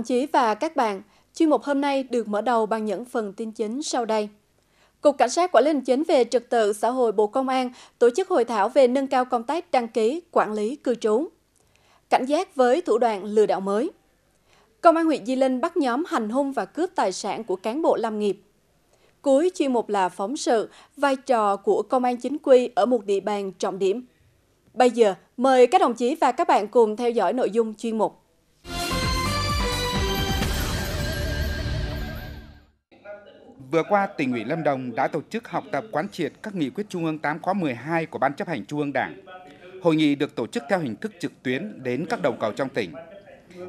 đồng chí và các bạn, chuyên mục hôm nay được mở đầu bằng những phần tin chính sau đây. Cục Cảnh sát Quản lý Hành chính về Trật tự xã hội Bộ Công an tổ chức hội thảo về nâng cao công tác đăng ký, quản lý cư trú. Cảnh giác với thủ đoạn lừa đảo mới. Công an huyện Di Linh bắt nhóm hành hung và cướp tài sản của cán bộ làm nghiệp. Cuối chuyên mục là phóng sự, vai trò của công an chính quy ở một địa bàn trọng điểm. Bây giờ, mời các đồng chí và các bạn cùng theo dõi nội dung chuyên mục. Vừa qua, tỉnh ủy Lâm Đồng đã tổ chức học tập quán triệt các nghị quyết Trung ương 8 khóa 12 của Ban chấp hành Trung ương Đảng. Hội nghị được tổ chức theo hình thức trực tuyến đến các đầu cầu trong tỉnh.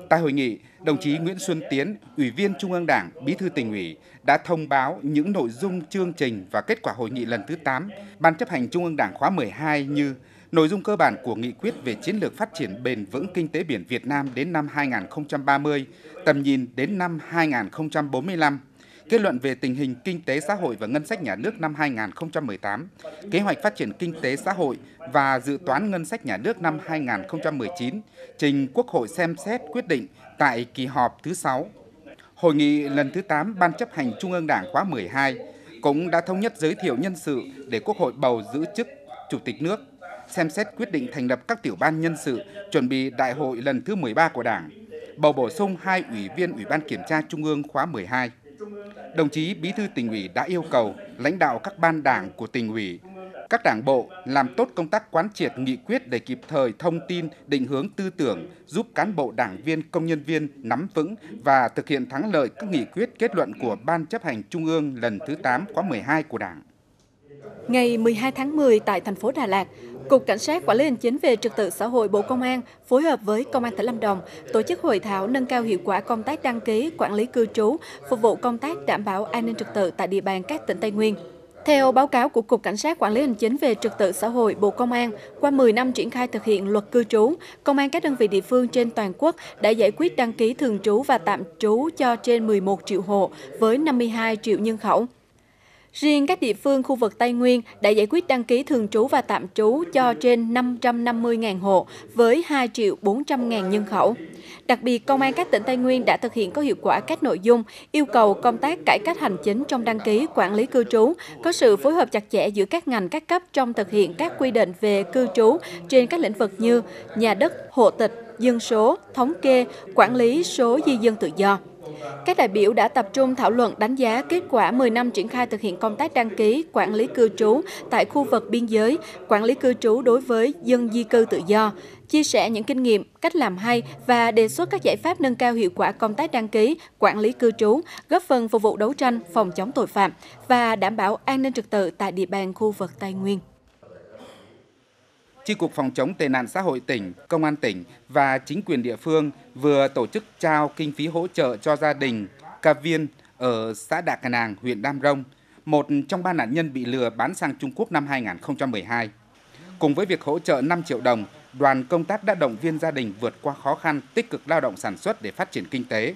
Tại hội nghị, đồng chí Nguyễn Xuân Tiến, Ủy viên Trung ương Đảng, Bí thư tỉnh ủy đã thông báo những nội dung chương trình và kết quả hội nghị lần thứ 8 Ban chấp hành Trung ương Đảng khóa 12 như nội dung cơ bản của nghị quyết về chiến lược phát triển bền vững kinh tế biển Việt Nam đến năm 2030, tầm nhìn đến năm 2045, kết luận về tình hình kinh tế xã hội và ngân sách nhà nước năm 2018, kế hoạch phát triển kinh tế xã hội và dự toán ngân sách nhà nước năm 2019, trình Quốc hội xem xét quyết định tại kỳ họp thứ 6. Hội nghị lần thứ 8 Ban chấp hành Trung ương Đảng khóa 12 cũng đã thống nhất giới thiệu nhân sự để Quốc hội bầu giữ chức Chủ tịch nước, xem xét quyết định thành lập các tiểu ban nhân sự chuẩn bị đại hội lần thứ 13 của Đảng, bầu bổ sung hai ủy viên Ủy ban Kiểm tra Trung ương khóa 12. Đồng chí Bí thư tỉnh ủy đã yêu cầu lãnh đạo các ban đảng của tỉnh ủy, các đảng bộ làm tốt công tác quán triệt nghị quyết để kịp thời thông tin, định hướng tư tưởng, giúp cán bộ đảng viên, công nhân viên nắm vững và thực hiện thắng lợi các nghị quyết kết luận của Ban chấp hành Trung ương lần thứ 8 khóa 12 của Đảng. Ngày 12 tháng 10 tại thành phố Đà Lạt, Cục Cảnh sát Quản lý Hành chính về Trật tự xã hội Bộ Công an phối hợp với Công an tỉnh Lâm Đồng tổ chức hội thảo nâng cao hiệu quả công tác đăng ký, quản lý cư trú, phục vụ công tác đảm bảo an ninh trật tự tại địa bàn các tỉnh Tây Nguyên. Theo báo cáo của Cục Cảnh sát Quản lý Hành chính về Trật tự xã hội Bộ Công an, qua 10 năm triển khai thực hiện luật cư trú, Công an các đơn vị địa phương trên toàn quốc đã giải quyết đăng ký thường trú và tạm trú cho trên 11 triệu hộ với 52 triệu nhân khẩu. Riêng các địa phương khu vực Tây Nguyên đã giải quyết đăng ký thường trú và tạm trú cho trên 550.000 hộ với 2 400.000 nhân khẩu. Đặc biệt, Công an các tỉnh Tây Nguyên đã thực hiện có hiệu quả các nội dung yêu cầu công tác cải cách hành chính trong đăng ký quản lý cư trú, có sự phối hợp chặt chẽ giữa các ngành các cấp trong thực hiện các quy định về cư trú trên các lĩnh vực như nhà đất, hộ tịch, dân số, thống kê, quản lý số di dân tự do. Các đại biểu đã tập trung thảo luận đánh giá kết quả 10 năm triển khai thực hiện công tác đăng ký, quản lý cư trú tại khu vực biên giới, quản lý cư trú đối với dân di cư tự do, chia sẻ những kinh nghiệm, cách làm hay và đề xuất các giải pháp nâng cao hiệu quả công tác đăng ký, quản lý cư trú, góp phần phục vụ đấu tranh phòng chống tội phạm và đảm bảo an ninh trật tự tại địa bàn khu vực Tây Nguyên. Tri cục phòng chống tệ nạn xã hội tỉnh, công an tỉnh và chính quyền địa phương vừa tổ chức trao kinh phí hỗ trợ cho gia đình ca Viên ở xã Đạ Cà Nàng, huyện Đam Rông, một trong ba nạn nhân bị lừa bán sang Trung Quốc năm 2012. Cùng với việc hỗ trợ 5 triệu đồng, đoàn công tác đã động viên gia đình vượt qua khó khăn, tích cực lao động sản xuất để phát triển kinh tế.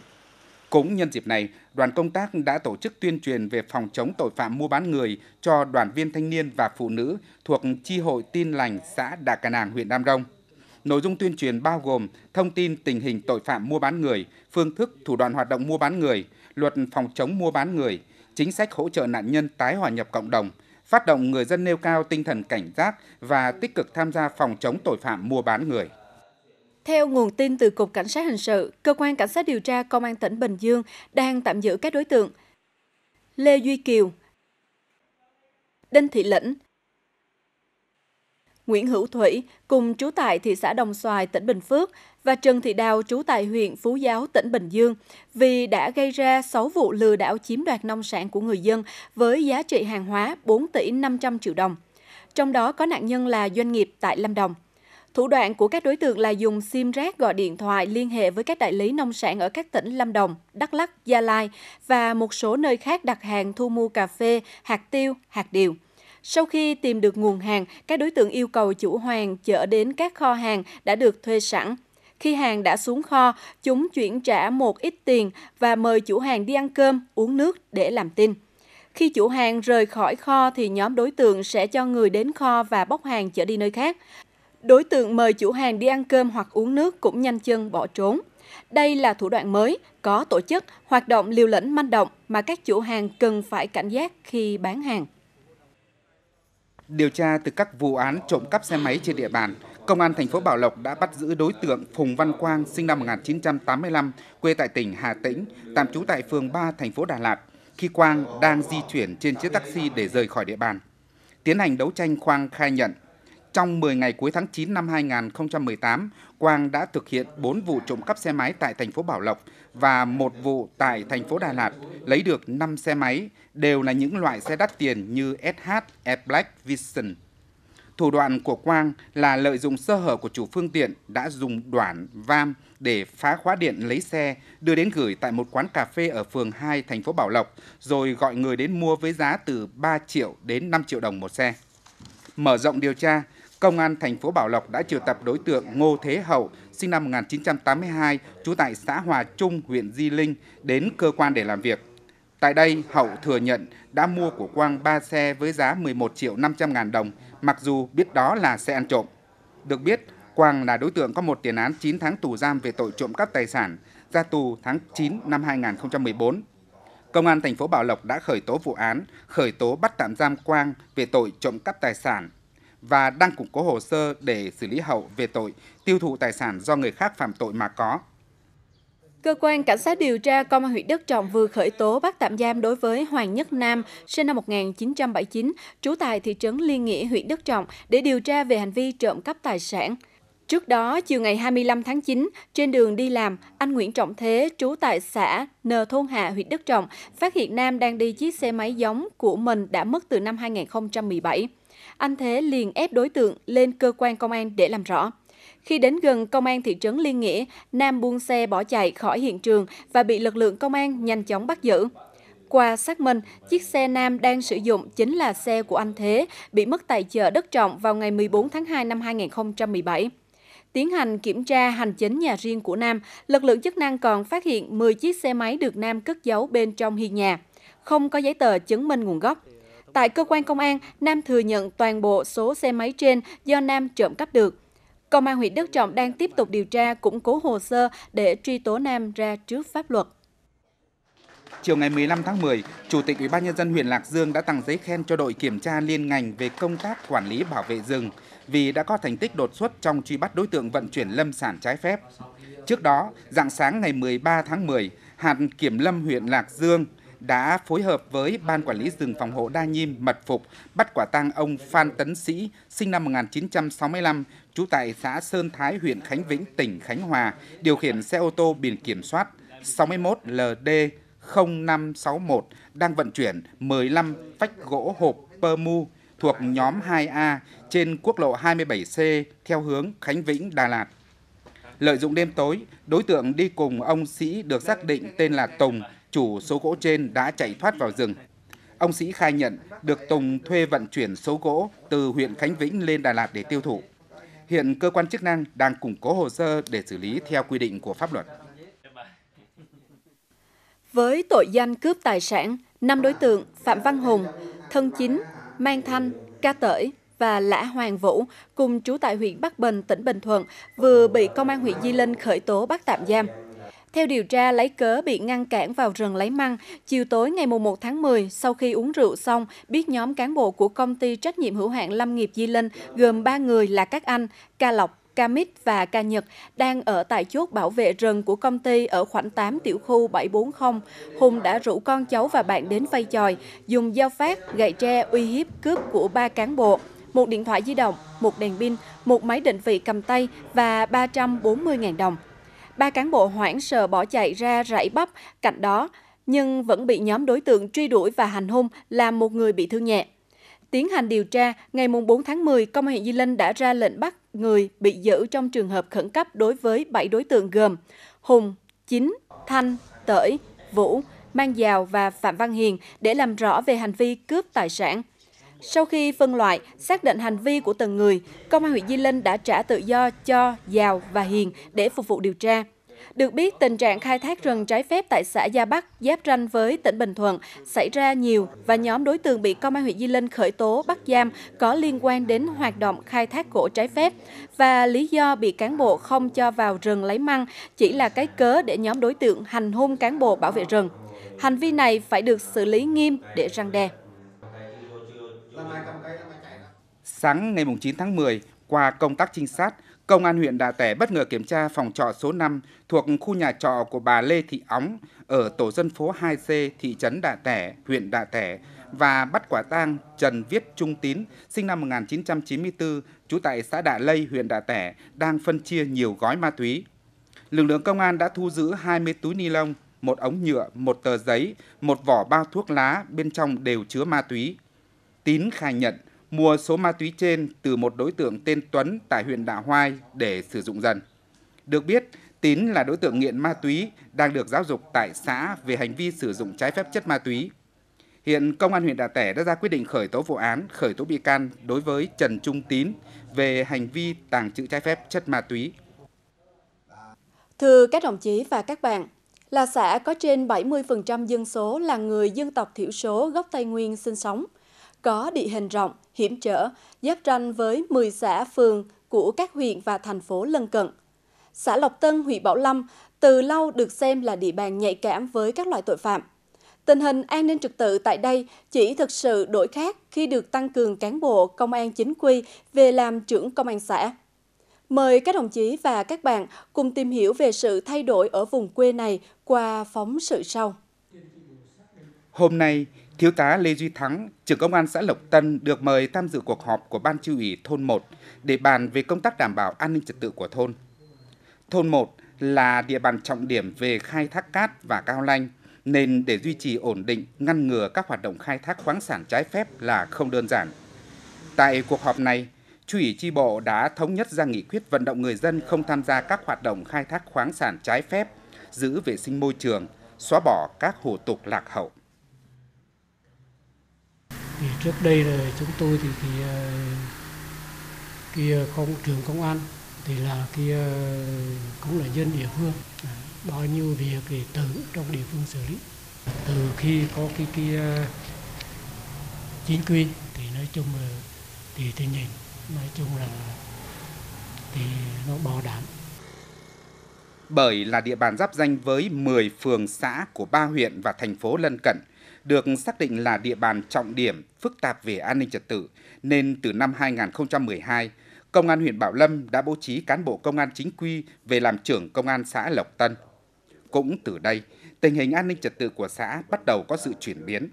Cũng nhân dịp này, đoàn công tác đã tổ chức tuyên truyền về phòng chống tội phạm mua bán người cho đoàn viên thanh niên và phụ nữ thuộc chi hội Tin lành xã Đà Cà Nàng, huyện Nam Rông. Nội dung tuyên truyền bao gồm thông tin tình hình tội phạm mua bán người, phương thức, thủ đoạn hoạt động mua bán người, luật phòng chống mua bán người, chính sách hỗ trợ nạn nhân tái hòa nhập cộng đồng, phát động người dân nêu cao tinh thần cảnh giác và tích cực tham gia phòng chống tội phạm mua bán người. Theo nguồn tin từ Cục Cảnh sát Hình sự, Cơ quan Cảnh sát điều tra Công an tỉnh Bình Dương đang tạm giữ các đối tượng Lê Duy Kiều, Đinh Thị Lĩnh, Nguyễn Hữu Thủy cùng chú tại thị xã Đồng Xoài, tỉnh Bình Phước và Trần Thị Đào trú tại huyện Phú Giáo, tỉnh Bình Dương vì đã gây ra 6 vụ lừa đảo chiếm đoạt nông sản của người dân với giá trị hàng hóa 4 tỷ 500 triệu đồng. Trong đó có nạn nhân là doanh nghiệp tại Lâm Đồng. Thủ đoạn của các đối tượng là dùng sim rác gọi điện thoại liên hệ với các đại lý nông sản ở các tỉnh Lâm Đồng, Đắk Lắk, Gia Lai và một số nơi khác đặt hàng thu mua cà phê, hạt tiêu, hạt điều. Sau khi tìm được nguồn hàng, các đối tượng yêu cầu chủ hoàng chở đến các kho hàng đã được thuê sẵn. Khi hàng đã xuống kho, chúng chuyển trả một ít tiền và mời chủ hàng đi ăn cơm, uống nước để làm tin. Khi chủ hàng rời khỏi kho thì nhóm đối tượng sẽ cho người đến kho và bốc hàng chở đi nơi khác đối tượng mời chủ hàng đi ăn cơm hoặc uống nước cũng nhanh chân bỏ trốn. Đây là thủ đoạn mới, có tổ chức, hoạt động liều lĩnh manh động mà các chủ hàng cần phải cảnh giác khi bán hàng. Điều tra từ các vụ án trộm cắp xe máy trên địa bàn, Công an thành phố Bảo Lộc đã bắt giữ đối tượng Phùng Văn Quang, sinh năm 1985, quê tại tỉnh Hà Tĩnh, tạm trú tại phường 3 thành phố Đà Lạt, khi Quang đang di chuyển trên chiếc taxi để rời khỏi địa bàn. Tiến hành đấu tranh, Quang khai nhận trong 10 ngày cuối tháng 9 năm 2018, Quang đã thực hiện 4 vụ trộm cắp xe máy tại thành phố Bảo Lộc và một vụ tại thành phố Đà Lạt, lấy được 5 xe máy, đều là những loại xe đắt tiền như SH, Air e Black, Vision. Thủ đoạn của Quang là lợi dụng sơ hở của chủ phương tiện đã dùng đoạn, vam để phá khóa điện lấy xe, đưa đến gửi tại một quán cà phê ở phường 2 thành phố Bảo Lộc, rồi gọi người đến mua với giá từ 3 triệu đến 5 triệu đồng một xe. Mở rộng điều tra, Công an thành phố Bảo Lộc đã triệu tập đối tượng Ngô Thế Hậu, sinh năm 1982, trú tại xã Hòa Trung, huyện Di Linh, đến cơ quan để làm việc. Tại đây, Hậu thừa nhận đã mua của Quang 3 xe với giá 11 triệu 500 ngàn đồng, mặc dù biết đó là xe ăn trộm. Được biết, Quang là đối tượng có một tiền án 9 tháng tù giam về tội trộm cắp tài sản, ra tù tháng 9 năm 2014. Công an thành phố Bảo Lộc đã khởi tố vụ án, khởi tố bắt tạm giam Quang về tội trộm cắp tài sản và đang củng cố hồ sơ để xử lý hậu về tội tiêu thụ tài sản do người khác phạm tội mà có. Cơ quan Cảnh sát điều tra Công an huyện Đức Trọng vừa khởi tố bắt tạm giam đối với Hoàng Nhất Nam, sinh năm 1979, trú tại thị trấn Liên Nghĩa, huyện Đức Trọng, để điều tra về hành vi trộm cắp tài sản. Trước đó, chiều ngày 25 tháng 9, trên đường đi làm, anh Nguyễn Trọng Thế, trú tại xã N Thôn Hạ, huyện Đức Trọng, phát hiện Nam đang đi chiếc xe máy giống của mình đã mất từ năm 2017 anh Thế liền ép đối tượng lên cơ quan công an để làm rõ. Khi đến gần công an thị trấn Liên Nghĩa, Nam buông xe bỏ chạy khỏi hiện trường và bị lực lượng công an nhanh chóng bắt giữ. Qua xác minh, chiếc xe Nam đang sử dụng chính là xe của anh Thế, bị mất tại chợ đất trọng vào ngày 14 tháng 2 năm 2017. Tiến hành kiểm tra hành chính nhà riêng của Nam, lực lượng chức năng còn phát hiện 10 chiếc xe máy được Nam cất giấu bên trong hiên nhà, không có giấy tờ chứng minh nguồn gốc. Tại cơ quan công an, Nam thừa nhận toàn bộ số xe máy trên do Nam trộm cắp được. Công an huyện Đức Trọng đang tiếp tục điều tra, củng cố hồ sơ để truy tố Nam ra trước pháp luật. Chiều ngày 15 tháng 10, Chủ tịch Ủy ban nhân dân huyện Lạc Dương đã tặng giấy khen cho đội kiểm tra liên ngành về công tác quản lý bảo vệ rừng vì đã có thành tích đột xuất trong truy bắt đối tượng vận chuyển lâm sản trái phép. Trước đó, dạng sáng ngày 13 tháng 10, hạt kiểm lâm huyện Lạc Dương đã phối hợp với Ban Quản lý rừng phòng hộ Đa Nhiêm mật phục bắt quả tang ông Phan Tấn Sĩ, sinh năm 1965, trú tại xã Sơn Thái, huyện Khánh Vĩnh, tỉnh Khánh Hòa, điều khiển xe ô tô biển kiểm soát 61 LD 0561 đang vận chuyển 15 phách gỗ hộp pơ mu thuộc nhóm 2A trên quốc lộ 27C theo hướng Khánh Vĩnh, Đà Lạt. Lợi dụng đêm tối, đối tượng đi cùng ông Sĩ được xác định tên là Tùng chủ số gỗ trên đã chạy thoát vào rừng. Ông Sĩ khai nhận được Tùng thuê vận chuyển số gỗ từ huyện Khánh Vĩnh lên Đà Lạt để tiêu thụ. Hiện cơ quan chức năng đang củng cố hồ sơ để xử lý theo quy định của pháp luật. Với tội danh cướp tài sản, năm đối tượng Phạm Văn Hùng, Thân Chính, Mang Thanh, Ca Tởi và Lã Hoàng Vũ cùng chú tại huyện Bắc Bình, tỉnh Bình Thuận vừa bị công an huyện Di Linh khởi tố bắt tạm giam. Theo điều tra, lấy cớ bị ngăn cản vào rừng lấy măng, chiều tối ngày 1 tháng 10, sau khi uống rượu xong, biết nhóm cán bộ của công ty trách nhiệm hữu hạn Lâm nghiệp Di Linh gồm 3 người là các anh Ca Lộc, Ca Mít và Ca Nhật đang ở tại chốt bảo vệ rừng của công ty ở khoảng 8 tiểu khu 740. Hùng đã rủ con cháu và bạn đến vay chòi, dùng dao phát, gậy tre uy hiếp cướp của ba cán bộ một điện thoại di động, một đèn pin, một máy định vị cầm tay và 340.000 đồng ba cán bộ hoảng sợ bỏ chạy ra rẫy bắp cạnh đó, nhưng vẫn bị nhóm đối tượng truy đuổi và hành hung làm một người bị thương nhẹ. Tiến hành điều tra, ngày 4 tháng 10, Công an huyện Di Linh đã ra lệnh bắt người bị giữ trong trường hợp khẩn cấp đối với 7 đối tượng gồm Hùng, Chính, Thanh, Tởi, Vũ, Mang Giào và Phạm Văn Hiền để làm rõ về hành vi cướp tài sản. Sau khi phân loại, xác định hành vi của từng người, Công an huyện Di Linh đã trả tự do cho Giào và Hiền để phục vụ điều tra. Được biết, tình trạng khai thác rừng trái phép tại xã Gia Bắc, giáp ranh với tỉnh Bình Thuận xảy ra nhiều và nhóm đối tượng bị Công an huyện Di Linh khởi tố bắt giam có liên quan đến hoạt động khai thác gỗ trái phép và lý do bị cán bộ không cho vào rừng lấy măng chỉ là cái cớ để nhóm đối tượng hành hung cán bộ bảo vệ rừng. Hành vi này phải được xử lý nghiêm để răng đe. Sáng ngày 9 tháng 10, qua công tác trinh sát, Công an huyện Đà Tẻ bất ngờ kiểm tra phòng trọ số 5 thuộc khu nhà trọ của bà Lê Thị Óng ở tổ dân phố 2C thị trấn Đà Tẻ, huyện Đà Tẻ và bắt quả tang Trần Viết Trung Tín, sinh năm 1994, trú tại xã Đạ Lây, huyện Đà Tẻ, đang phân chia nhiều gói ma túy. Lực lượng công an đã thu giữ 20 túi ni lông, một ống nhựa, một tờ giấy, một vỏ bao thuốc lá bên trong đều chứa ma túy. Tín khai nhận mua số ma túy trên từ một đối tượng tên Tuấn tại huyện Đạ Hoai để sử dụng dần. Được biết, Tín là đối tượng nghiện ma túy đang được giáo dục tại xã về hành vi sử dụng trái phép chất ma túy. Hiện công an huyện Đạ Tẻ đã ra quyết định khởi tố vụ án, khởi tố bị can đối với Trần Trung Tín về hành vi tàng trữ trái phép chất ma túy. Thưa các đồng chí và các bạn, là xã có trên 70% dân số là người dân tộc thiểu số gốc Tây Nguyên sinh sống – có địa hình rộng, hiểm trở, giáp ranh với 10 xã phường của các huyện và thành phố lân cận. Xã Lộc Tân, huyện Bảo Lâm từ lâu được xem là địa bàn nhạy cảm với các loại tội phạm. Tình hình an ninh trật tự tại đây chỉ thực sự đổi khác khi được tăng cường cán bộ công an chính quy về làm trưởng công an xã. Mời các đồng chí và các bạn cùng tìm hiểu về sự thay đổi ở vùng quê này qua phóng sự sau. Hôm nay, Thiếu tá Lê Duy Thắng, trưởng công an xã Lộc Tân được mời tham dự cuộc họp của Ban Chiêu ủy thôn 1 để bàn về công tác đảm bảo an ninh trật tự của thôn. Thôn 1 là địa bàn trọng điểm về khai thác cát và cao lanh, nên để duy trì ổn định, ngăn ngừa các hoạt động khai thác khoáng sản trái phép là không đơn giản. Tại cuộc họp này, Chủ ủy tri bộ đã thống nhất ra nghị quyết vận động người dân không tham gia các hoạt động khai thác khoáng sản trái phép, giữ vệ sinh môi trường, xóa bỏ các hủ tục lạc hậu thì trước đây là chúng tôi thì cái, cái công trường công an thì là kia ờ, cũng là dân địa phương à, bao nhiêu việc thì tự trong địa phương xử lý từ khi có cái kia chính quy thì nói chung là thì tình hình nói chung là thì nó bảo đảm bởi là địa bàn giáp danh với 10 phường xã của ba huyện và thành phố lân cận được xác định là địa bàn trọng điểm phức tạp về an ninh trật tự, nên từ năm 2012, Công an huyện Bảo Lâm đã bố trí cán bộ công an chính quy về làm trưởng công an xã Lộc Tân. Cũng từ đây, tình hình an ninh trật tự của xã bắt đầu có sự chuyển biến.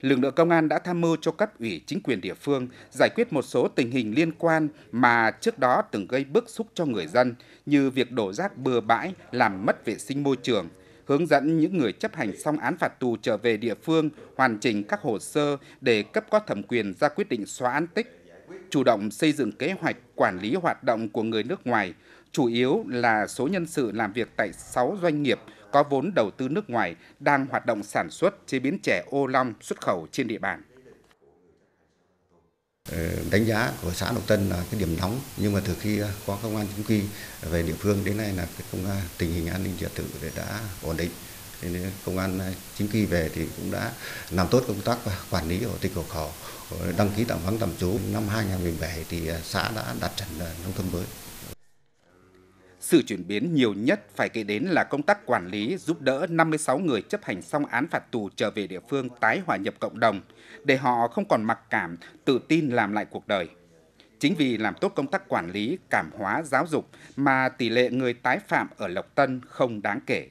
Lực lượng công an đã tham mưu cho cấp ủy chính quyền địa phương giải quyết một số tình hình liên quan mà trước đó từng gây bức xúc cho người dân như việc đổ rác bừa bãi làm mất vệ sinh môi trường, hướng dẫn những người chấp hành xong án phạt tù trở về địa phương hoàn chỉnh các hồ sơ để cấp có thẩm quyền ra quyết định xóa án tích, chủ động xây dựng kế hoạch quản lý hoạt động của người nước ngoài, chủ yếu là số nhân sự làm việc tại 6 doanh nghiệp có vốn đầu tư nước ngoài đang hoạt động sản xuất chế biến chè ô long xuất khẩu trên địa bàn. Ờ, đánh giá của xã Độc Tân là cái điểm nóng nhưng mà từ khi ờ, có công an chính quy về địa phương đến nay là cái công an ờ, tình hình an ninh trật tự đã ổn định nên công an chính quy về thì cũng đã làm tốt công tác quản lý hộ tịch hộ khẩu đăng ký tạm vắng tạm trú năm 2017 thì xã đã đạt chuẩn nông thôn mới sự chuyển biến nhiều nhất phải kể đến là công tác quản lý giúp đỡ 56 người chấp hành xong án phạt tù trở về địa phương tái hòa nhập cộng đồng, để họ không còn mặc cảm, tự tin làm lại cuộc đời. Chính vì làm tốt công tác quản lý, cảm hóa, giáo dục mà tỷ lệ người tái phạm ở Lộc Tân không đáng kể.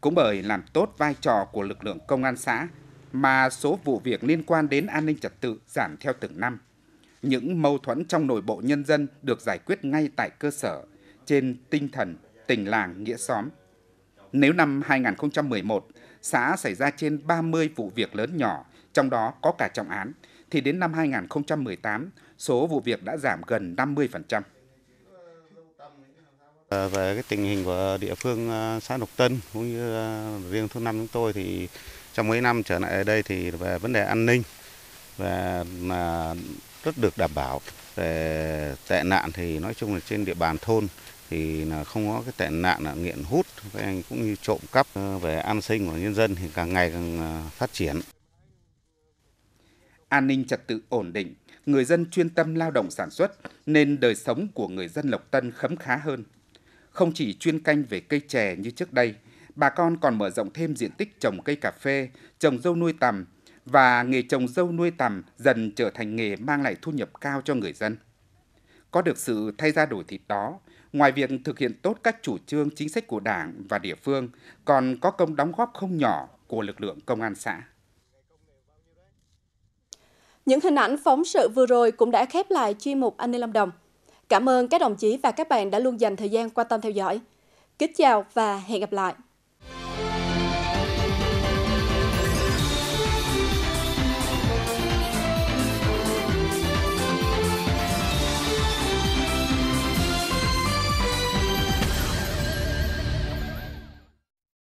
Cũng bởi làm tốt vai trò của lực lượng công an xã mà số vụ việc liên quan đến an ninh trật tự giảm theo từng năm. Những mâu thuẫn trong nội bộ nhân dân được giải quyết ngay tại cơ sở – trên tinh thần tình làng nghĩa xóm. Nếu năm 2011, xã xảy ra trên 30 vụ việc lớn nhỏ, trong đó có cả trọng án, thì đến năm 2018, số vụ việc đã giảm gần 50%. Ờ, về cái tình hình của địa phương ờ, xã Độc Tân cũng như ờ, riêng thôn năm chúng tôi thì trong mấy năm trở lại đây thì về vấn đề an ninh và rất được đảm bảo về tệ nạn thì nói chung là trên địa bàn thôn thì là không có cái tệ nạn là nghiện hút anh cũng như trộm cắp ờ, về an sinh của nhân dân thì càng ngày càng ờ, phát triển. An ninh trật tự ổn định, người dân chuyên tâm lao động sản xuất nên đời sống của người dân Lộc Tân khấm khá hơn. Không chỉ chuyên canh về cây chè như trước đây, bà con còn mở rộng thêm diện tích trồng cây cà phê, trồng dâu nuôi tằm và nghề trồng dâu nuôi tằm dần trở thành nghề mang lại thu nhập cao cho người dân. Có được sự thay ra đổi thịt đó ngoài việc thực hiện tốt các chủ trương chính sách của Đảng và địa phương, còn có công đóng góp không nhỏ của lực lượng công an xã. Những hình ảnh phóng sự vừa rồi cũng đã khép lại chuyên mục An ninh Lâm Đồng. Cảm ơn các đồng chí và các bạn đã luôn dành thời gian quan tâm theo dõi. Kính chào và hẹn gặp lại!